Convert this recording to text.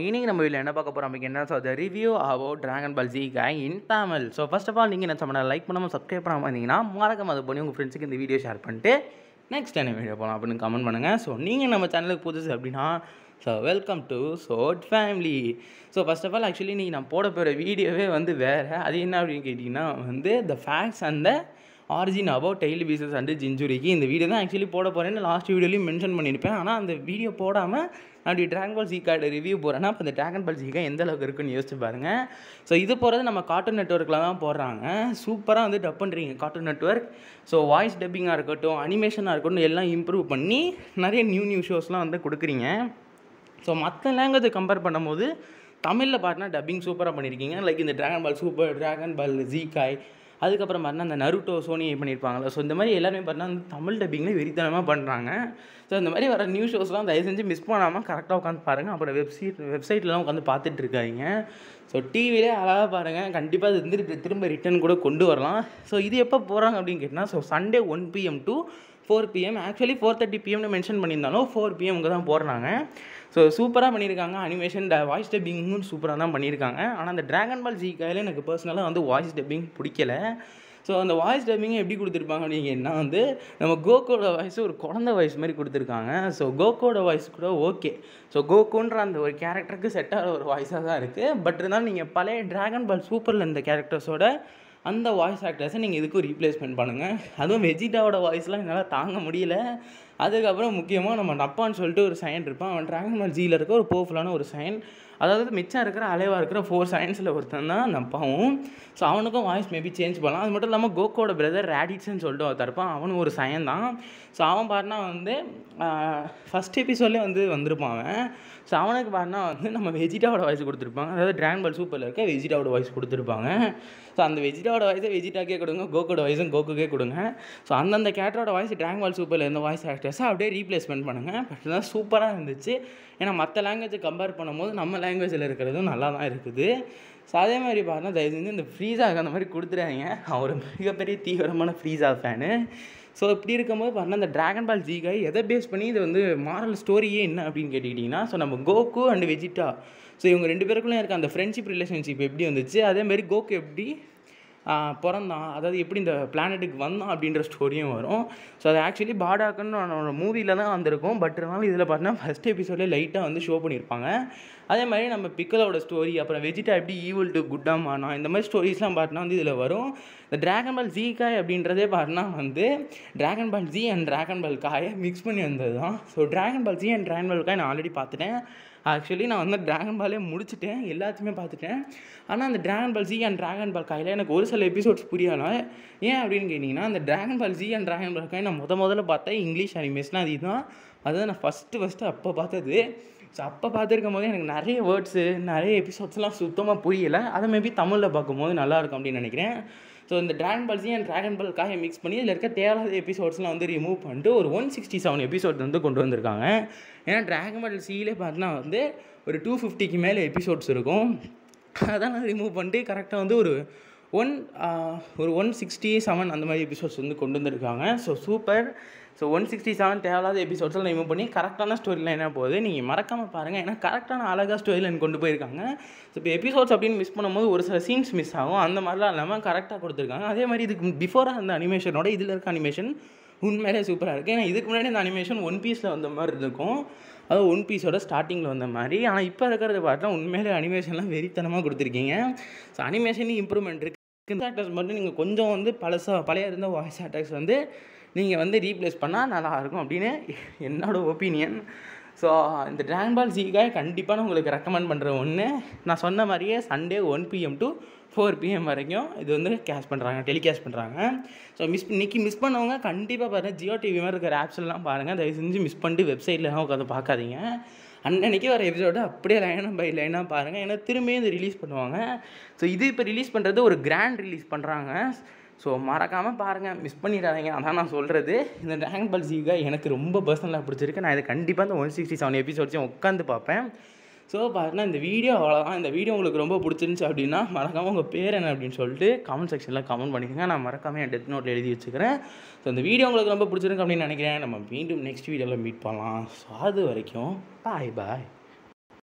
இன்னைக்கு நம்ம வீட்டில் என்ன பார்க்க போகிறோம் என்ன ஸோ அது review about Dragon Ball Z gang in Tamil so first of all நீங்கள் என்ன சொன்ன லைக் பண்ணாமல் சப்ஸ்கிரைப் பண்ணாமல் இருந்தீங்கன்னா மறக்காம அது பண்ணி உங்கள் ஃப்ரெண்ட்ஸுக்கு இந்த வீடியோ ஷேர் பண்ணிட்டு நெக்ஸ்ட் என்ன வீடியோ போகலாம் அப்படின்னு கமெண்ட் பண்ணுங்கள் ஸோ நீங்கள் நம்ம சேனலுக்கு புதுசு அப்படின்னா so welcome to sod family so first of all actually நீங்கள் நான் போட போகிற வீடியோவே வந்து வேறு அது என்ன அப்படின்னு கேட்டிங்கன்னா வந்து the facts and the origin above daily pieces and ஜிஞ்சுரிக்கு இந்த வீடியோ தான் ஆக்சுவலி போட போகிறேன்னு லாஸ்ட் வீடியோலையும் மென்ஷன் பண்ணியிருப்பேன் ஆனால் அந்த வீடியோ போடாமல் நான் அப்படி ட்ராகன் பால் ஜிக்கார்டு ரிவ்யூ போகிறேன்னா அப்போ அந்த ட்ராகன் பால் ஜிக்கா எந்த அளவுக்கு இருக்குன்னு யோசிச்சு பாருங்கள் ஸோ இது போகிறது நம்ம கார்ட்டூன் நெட்ஒர்க்கில் தான் போடுறாங்க சூப்பராக வந்து டப் பண்ணுறீங்க கார்ட்டூன் நெட்ஒர்க் ஸோ வாய்ஸ் டப்பிங்காக இருக்கட்டும் அனிமேஷனாக இருக்கட்டும் எல்லாம் இம்ப்ரூவ் பண்ணி நிறைய நியூ நியூ ஷோஸ்லாம் வந்து கொடுக்குறீங்க ஸோ மற்ற லேங்குவேஜ் கம்பேர் பண்ணும்போது தமிழில் பார்த்தினா டப்பிங் சூப்பராக பண்ணியிருக்கீங்க லைக் இந்த Dragon Ball Super Dragon Ball Z Kai அதுக்கப்புறம் பார்த்தீங்கன்னா அந்த நருட்டோ சோனி பண்ணியிருப்பாங்களா ஸோ இந்த மாதிரி எல்லாருமே பார்த்தீங்கன்னா வந்து தமிழ் டப்பிங்லேயே வெறித்தனமாக பண்ணுறாங்க ஸோ இந்த மாதிரி வர நியூஸ் ஷோஸ்லாம் தயவு செஞ்சு மிஸ் பண்ணாமல் கரெக்டாக உட்காந்து பாருங்கள் அப்புறம் வெப்சைட் வெப்சைட்லாம் உட்காந்து பார்த்துட்டு இருக்காங்க ஸோ டிவிலே அழகாக பாருங்கள் கண்டிப்பாக அது வந்து திரும்ப ரிட்டன் கூட கொண்டு வரலாம் ஸோ இது எப்போ போகிறாங்க அப்படின்னு கேட்டால் so Sunday one PM to four PM actually four thirty பிஎம்னு மென்ஷன் பண்ணியிருந்தாலும் ஃபோர் பிஎம்க்கு தான் போடுறாங்க ஸோ சூப்பராக பண்ணியிருக்காங்க அனிமேஷன் ட வாய்ஸ் டப்பிங்கும் சூப்பராக தான் பண்ணியிருக்காங்க ஆனால் அந்த ட்ராகன் பால் ஜி கையில் எனக்கு பர்சனலாக வந்து வாய்ஸ் டப்பிங் பிடிக்கல ஸோ அந்த வாய்ஸ் டப்பிங்கை எப்படி கொடுத்துருப்பாங்க அப்படிங்கன்னா வந்து நம்ம கோகோட வாய்ஸ் ஒரு குழந்த வாய்ஸ் மாதிரி கொடுத்துருக்காங்க ஸோ கோகோட வாய்ஸ் கூட ஓகே ஸோ கோகோன்ற அந்த ஒரு கேரக்டருக்கு செட்டாகிற ஒரு வாய்ஸாக தான் இருக்குது பட் இருந்தாலும் நீங்கள் பழைய ட்ராகன் பால் சூப்பரில் இந்த கேரக்டர்ஸோட அந்த வாய்ஸ் ஆக்டர்ஸை நீங்கள் இதுக்கும் ரீப்ளேஸ்மெண்ட் பண்ணுங்கள் அதுவும் வெஜிட்டாவோட வாய்ஸ்லாம் என்னால் தாங்க முடியல அதுக்கப்புறம் முக்கியமாக நம்ம டப்பான்னு சொல்லிட்டு ஒரு சயின் இருப்பான் அவன் ட்ராகன்மால் ஜியில் இருக்க ஒரு பவர்ஃபுல்லான ஒரு சயின் அதாவது மிச்சம் இருக்கிற அலைவாக இருக்கிற ஃபோர் சயின்ஸில் ஒருத்தன் தான் நப்பாவும் ஸோ அவனுக்கும் வாய்ஸ் மேபி சேஞ்ச் பண்ணலாம் அது மட்டும் இல்லாமல் கோக்கோட பிரதர் ரேடிட்ஸ்னு சொல்லிட்டு ஒருத்தர் இருப்பான் அவனும் ஒரு சயன் தான் ஸோ அவன் பாருனா வந்து ஃபஸ்ட் எபிசோட்லேயே வந்து வந்திருப்பான் அவன் ஸோ அவனுக்கு பாருனா வந்து நம்ம வெஜிட்டாவோட வாய்ஸ் கொடுத்துருப்பாங்க அதாவது ட்ராகன் பால் சூப்பரில் இருக்க வெஜிட்டாவோட வாய்ஸ் கொடுத்துருப்பாங்க ஸோ அந்த வெஜிட்டா வெஜிட்டாவோட வாய்ஸை வெஜிட்டாக்கே கொடுங்க கோகோட வாய்ஸும் கோக்குக்கே கொடுங்க ஸோ அந்தந்த கேரக்டரோட வாய்ஸ் ட்ராங் வால் சூப்பரில் இருந்த வாய்ஸ் ஆக்டர்ஸை அப்படியே ரீப்ளேஸ்மெண்ட் பண்ணுங்கள் பட் தான் சூப்பராக இருந்துச்சு ஏன்னா மற்ற லாங்குவேஜ் கம்பேர் பண்ணும்போது நம்ம லாங்குவேஜில் இருக்கிறதும் நல்லா தான் இருக்குது ஸோ அதே மாதிரி பார்த்தா தயவு செஞ்சு இந்த ஃப்ரீஸாக அந்த மாதிரி கொடுத்துறாங்க அவர் மிகப்பெரிய தீவிரமான ஃப்ரீஸாக ஃபேனு ஸோ இப்படி இருக்கும்போது பார்த்தா அந்த ட்ராகன் பால் ஜீகாய் எதை பேஸ் பண்ணி இது வந்து மாரல் ஸ்டோரியே என்ன அப்படின்னு கேட்டுக்கிட்டிங்கன்னா ஸோ நம்ம கோகு அண்ட் வெஜிட்டா ஸோ இவங்க ரெண்டு பேருக்குள்ளே இருக்க அந்த ஃப்ரெண்ட்ஷிப் ரிலேஷன்ஷிப் எப்படி வந்துச்சு அதேமாதிரி கோக்கு எப்படி பிறந்தான் அதாவது எப்படி இந்த பிளானெட்டுக்கு வந்தான் அப்படின்ற ஸ்டோரியும் வரும் ஸோ அது ஆக்சுவலி பாடாக்குன்னு மூவியில் தான் வந்திருக்கும் பட் இருந்தாலும் இதில் பார்த்தீங்கன்னா ஃபஸ்ட் எபிசோடே லைட்டாக வந்து ஷோ பண்ணியிருப்பாங்க அதே மாதிரி நம்ம பிக்கலோட ஸ்டோரி அப்புறம் வெஜிடா எப்படி ஈவல் டு குட்டாக மானா இந்த மாதிரி ஸ்டோரிஸ்லாம் பார்த்தீங்கன்னா வந்து இதில் வரும் இந்த ட்ராகன் பால் ஜி காய் அப்படின்றதே பார்த்தீங்கன்னா வந்து Dragon Ball Z and Dragon Ball காயை மிக்ஸ் பண்ணி வந்தது தான் so Dragon Ball Z and Dragon Ball Kai நான் ஆல்ரெடி பார்த்துட்டேன் ஆக்சுவலி நான் வந்து ட்ராகன் பாலே முடிச்சுட்டேன் எல்லாத்தையுமே பார்த்துட்டேன் ஆனால் அந்த Dragon Ball Z and Dragon Ball காயில் எனக்கு ஒரு சில எபிசோட்ஸ் புரியலாம் ஏன் அப்படின்னு கேட்டிங்கன்னா அந்த Dragon Ball Z and Dragon Ball Kai நான் முத முதல்ல பார்த்தேன் இங்கிலீஷ் அனிமேஷன் அது அதுதான் நான் ஃபஸ்ட்டு ஃபஸ்ட்டு அப்போ பார்த்தது ஸோ அப்போ பார்த்துருக்கும் போது எனக்கு நிறைய வேர்ட்ஸு நிறைய எபிசோட்ஸ்லாம் சுத்தமாக புரியலை அதை மேபி தமிழில் பார்க்கும்போது நல்லாயிருக்கும் அப்படின்னு நினைக்கிறேன் ஸோ இந்த ட்ராகன் பால்ஸையும் என் ட்ராகன் பால் காயை மிக்ஸ் பண்ணி இதில் இருக்க தேவையாத எபிசோட்ஸ்லாம் வந்து ரிமூவ் பண்ணிட்டு ஒரு ஒன் சிக்ஸ்டி செவன் எபிசோட் வந்து கொண்டு வந்திருக்காங்க ஏன்னா ட்ராகன் பால் சீலே பார்த்தினா வந்து ஒரு டூ ஃபிஃப்டிக்கு மேலே எபிசோட்ஸ் இருக்கும் அதெல்லாம் ரிமூவ் பண்ணிட்டு கரெக்டாக வந்து ஒரு ஒன் ஒரு ஒன் சிக்ஸ்டி செவன் அந்த மாதிரி எபிசோட்ஸ் வந்து கொண்டு வந்திருக்காங்க so super so one sixty seven தேவையில்லாத எபிசோட்ஸில் ரிமூவ் பண்ணி கரெக்டான ஸ்டோரியில் என்ன போகுது நீங்கள் மறக்காமல் பாருங்கள் ஏன்னா கரெக்டான அழகாக ஸ்டோரியில் எனக்கு கொண்டு போயிருக்காங்க ஸோ இப்போ எபிசோட்ஸ் அப்படின்னு மிஸ் பண்ணும்போது ஒரு சில சீன்ஸ் மிஸ் ஆகும் அந்த மாதிரிலாம் இல்லாமல் கரெக்டாக கொடுத்துருக்காங்க அதே மாதிரி இதுக்கு பிஃபோராக அந்த அனிமேஷனோட இதில் இருக்க அனிமேஷன் உண்மையிலே சூப்பராக இருக்குது ஏன்னா இதுக்கு முன்னாடி இந்த அனிமேஷன் ஒன் பீஸில் வந்த மாதிரி இருக்கும் அது ஒன் பீஸோட ஸ்டார்டிங்கில் வந்த மாதிரி ஆனால் இப்போ இருக்கிறத பார்த்தா உண்மையிலே அனிமேஷன்லாம் வெறித்தனமாக கொடுத்துருக்கீங்க ஸோ அனிமேஷனும் இம்ப்ரூவ்மெண்ட் இருக்குது ஸ்கின் ஆக்டர்ஸ் மட்டும் நீங்கள் கொஞ்சம் வந்து பழசாக பழைய இருந்த வாய்ஸ் ஆக்டர்ஸ் வந்து நீங்கள் வந்து ரீப்ளேஸ் பண்ணால் நல்லாயிருக்கும் அப்படின்னு என்னோடய ஒப்பீனியன் ஸோ இந்த ட்ராகன் பால் ஜீக்காக கண்டிப்பாக நான் உங்களுக்கு ரெக்கமெண்ட் பண்ணுற ஒன்று நான் சொன்ன மாதிரியே Sunday one PM to four PM வரைக்கும் இது வந்து கேஷ் பண்ணுறாங்க டெலிகேஷ் பண்ணுறாங்க ஸோ மிஸ் இன்றைக்கி மிஸ் பண்ணவங்க கண்டிப்பாக பாருங்கள் ஜியோ டிவி மாதிரி இருக்கிற ஆப்ஸ்லாம் பாருங்கள் தயவு செஞ்சு மிஸ் பண்ணிட்டு வெப்சைட்லாம் உட்காந்து பார்க்காதீங்க அன்னன்னைக்கு வர எபிசோடு அப்படியே லைனாக பை லைனாக பாருங்கள் ஏன்னா திரும்பியும் இது ரிலீஸ் பண்ணுவாங்க ஸோ இது இப்போ ரிலீஸ் பண்ணுறது ஒரு கிராண்ட் ரிலீஸ் பண்ணுறாங்க ஸோ மறக்காமல் பாருங்கள் மிஸ் பண்ணிடாதீங்க அதான் நான் சொல்கிறது இந்த ட்ராகன் பால் ஜீகா எனக்கு ரொம்ப பர்சனலாக பிடிச்சிருக்கு நான் இதை கண்டிப்பாக இந்த ஒன் சிக்ஸ்டி செவன் எபிசோட்ஸையும் உட்காந்து பார்ப்பேன் ஸோ பார்த்தீங்கன்னா இந்த வீடியோ அவ்வளோதான் இந்த வீடியோ உங்களுக்கு ரொம்ப பிடிச்சிருந்துச்சி அப்படின்னா மறக்காமல் உங்கள் பேர் என்ன அப்படின்னு சொல்லிட்டு கமெண்ட் செக்ஷனில் கமெண்ட் பண்ணிக்கோங்க நான் மறக்காமல் என் டெத் நோட்டில் எழுதி வச்சுக்கிறேன் ஸோ இந்த வீடியோ உங்களுக்கு ரொம்ப பிடிச்சிருக்கு அப்படின்னு நினைக்கிறேன் நம்ம மீண்டும் நெக்ஸ்ட் வீடியோவில் மீட் பண்ணலாம் ஸோ அது வரைக்கும் பாய் பாய்